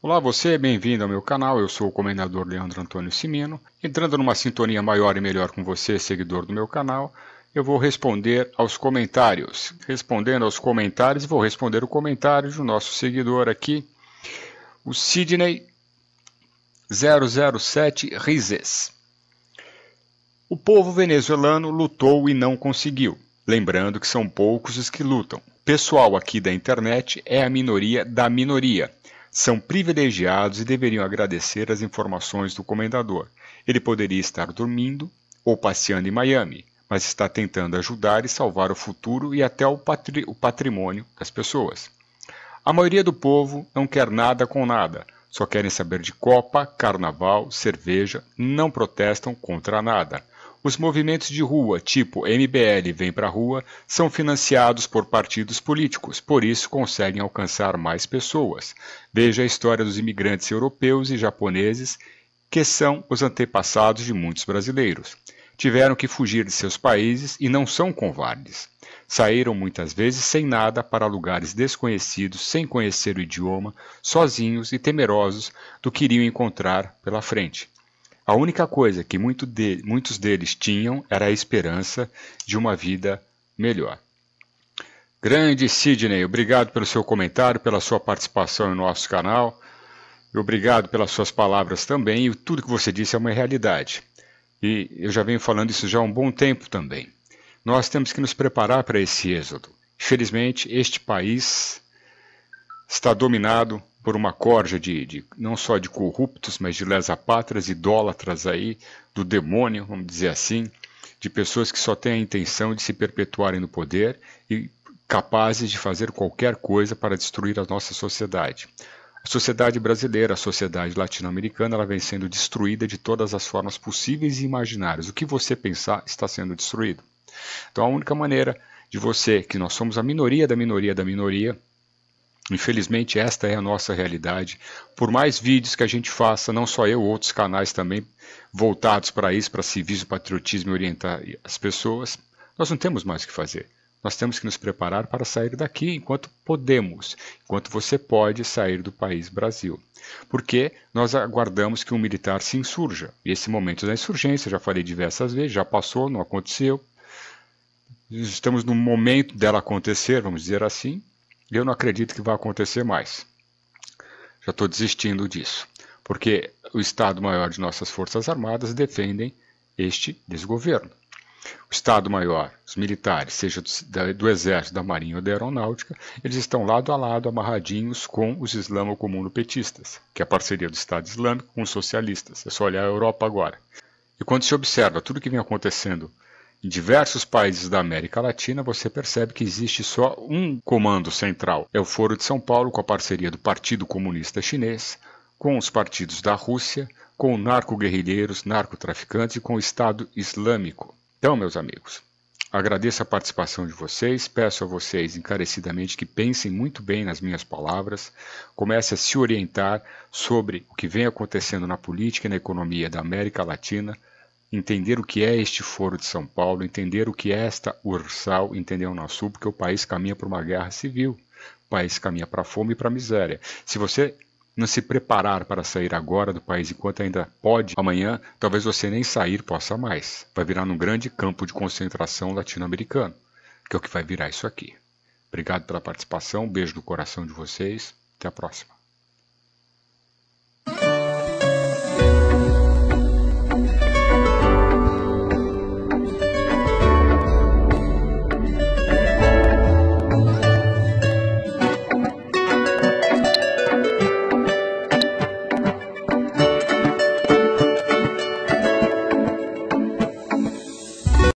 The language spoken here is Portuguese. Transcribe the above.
Olá, você é bem-vindo ao meu canal. Eu sou o Comendador Leandro Antônio Simino. Entrando numa sintonia maior e melhor com você, seguidor do meu canal, eu vou responder aos comentários. Respondendo aos comentários, vou responder o comentário do nosso seguidor aqui, o Sidney 007 Rises. O povo venezuelano lutou e não conseguiu. Lembrando que são poucos os que lutam. Pessoal aqui da internet é a minoria da minoria são privilegiados e deveriam agradecer as informações do comendador. Ele poderia estar dormindo ou passeando em Miami, mas está tentando ajudar e salvar o futuro e até o, patri o patrimônio das pessoas. A maioria do povo não quer nada com nada, só querem saber de Copa, Carnaval, cerveja, não protestam contra nada. Os movimentos de rua, tipo MBL Vem Pra Rua, são financiados por partidos políticos, por isso conseguem alcançar mais pessoas. Veja a história dos imigrantes europeus e japoneses, que são os antepassados de muitos brasileiros. Tiveram que fugir de seus países e não são covardes. Saíram muitas vezes sem nada para lugares desconhecidos, sem conhecer o idioma, sozinhos e temerosos do que iriam encontrar pela frente. A única coisa que muito de, muitos deles tinham era a esperança de uma vida melhor. Grande Sidney, obrigado pelo seu comentário, pela sua participação no nosso canal. Obrigado pelas suas palavras também. E tudo que você disse é uma realidade. E eu já venho falando isso já há um bom tempo também. Nós temos que nos preparar para esse êxodo. Infelizmente, este país está dominado por uma corja de, de, não só de corruptos, mas de lesapátrias, idólatras aí, do demônio, vamos dizer assim, de pessoas que só têm a intenção de se perpetuarem no poder e capazes de fazer qualquer coisa para destruir a nossa sociedade. A sociedade brasileira, a sociedade latino-americana, ela vem sendo destruída de todas as formas possíveis e imaginárias. O que você pensar está sendo destruído. Então a única maneira de você, que nós somos a minoria da minoria da minoria, Infelizmente, esta é a nossa realidade. Por mais vídeos que a gente faça, não só eu, outros canais também voltados para isso, para civismo, patriotismo e orientar as pessoas, nós não temos mais o que fazer. Nós temos que nos preparar para sair daqui enquanto podemos, enquanto você pode sair do país Brasil. Porque nós aguardamos que um militar se insurja. E esse momento da insurgência, já falei diversas vezes, já passou, não aconteceu. Estamos no momento dela acontecer, vamos dizer assim, eu não acredito que vai acontecer mais. Já estou desistindo disso, porque o Estado-Maior de nossas Forças Armadas defendem este desgoverno. O Estado-Maior, os militares, seja do, Exército, da Marinha ou da Aeronáutica, eles estão lado a lado, amarradinhos com os islamo-comuno-petistas, que é a parceria do Estado Islâmico com os socialistas. É só olhar a Europa agora. E quando se observa tudo o que vem acontecendo em diversos países da América Latina, você percebe que existe só um comando central: é o Foro de São Paulo, com a parceria do Partido Comunista Chinês, com os partidos da Rússia, com narco-guerrilheiros, narcotraficantes e com o Estado Islâmico. Então, meus amigos, agradeço a participação de vocês, peço a vocês encarecidamente que pensem muito bem nas minhas palavras, comece a se orientar sobre o que vem acontecendo na política e na economia da América Latina entender o que é este Foro de São Paulo, entender o que é esta Ursal, entender o nosso porque o país caminha para uma guerra civil, o país caminha para a fome e para a miséria. Se você não se preparar para sair agora do país enquanto ainda pode, amanhã talvez você nem sair possa mais. Vai virar num grande campo de concentração latino-americano, que é o que vai virar isso aqui. Obrigado pela participação, um beijo no coração de vocês, até a próxima.